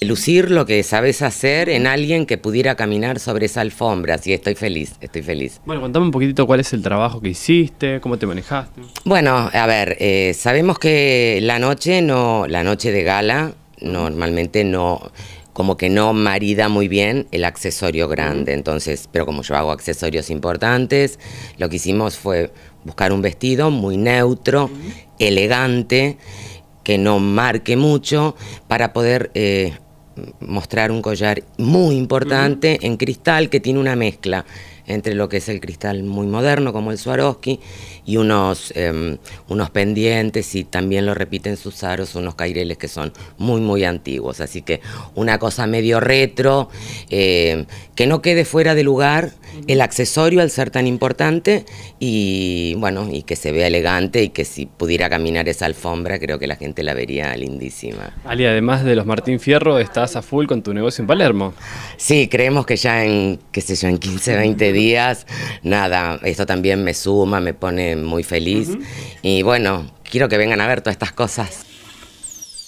lucir lo que sabes hacer en alguien que pudiera caminar sobre esa alfombra. Así estoy feliz, estoy feliz. Bueno, contame un poquitito cuál es el trabajo que hiciste, cómo te manejaste. Bueno, a ver, eh, sabemos que la noche no, la noche de gala normalmente no como que no marida muy bien el accesorio grande, entonces, pero como yo hago accesorios importantes, lo que hicimos fue buscar un vestido muy neutro, elegante, que no marque mucho, para poder eh, mostrar un collar muy importante en cristal que tiene una mezcla entre lo que es el cristal muy moderno como el Swarovski y unos, em, unos pendientes y también lo repiten sus aros, unos caireles que son muy muy antiguos. Así que una cosa medio retro, em, que no quede fuera de lugar el accesorio al ser tan importante y bueno, y que se vea elegante y que si pudiera caminar esa alfombra creo que la gente la vería lindísima. Ali, además de los Martín Fierro, estás a full con tu negocio en Palermo. Sí, creemos que ya en, qué sé yo, en 15, 20 días días. Nada, esto también me suma, me pone muy feliz. Y bueno, quiero que vengan a ver todas estas cosas.